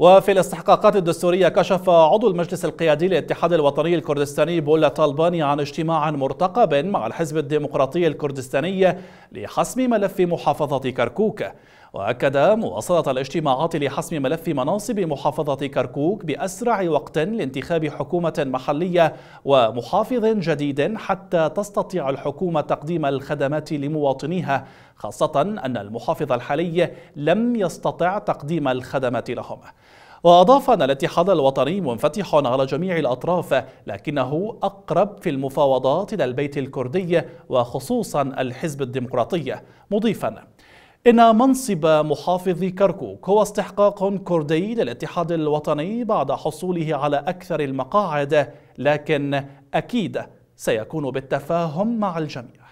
وفي الاستحقاقات الدستورية كشف عضو المجلس القيادي للاتحاد الوطني الكردستاني بولا طالباني عن اجتماع مرتقب مع الحزب الديمقراطي الكردستاني لحسم ملف محافظة كركوك وأكد مواصلة الاجتماعات لحسم ملف مناصب محافظة كركوك بأسرع وقت لانتخاب حكومة محلية ومحافظ جديد حتى تستطيع الحكومة تقديم الخدمات لمواطنيها خاصة أن المحافظ الحالي لم يستطع تقديم الخدمات لهم وأضاف أن الاتحاد الوطني منفتح على جميع الأطراف لكنه أقرب في المفاوضات إلى البيت الكردي وخصوصا الحزب الديمقراطي مضيفا إن منصب محافظ كركوك هو استحقاق كردي للاتحاد الوطني بعد حصوله على أكثر المقاعد لكن أكيد سيكون بالتفاهم مع الجميع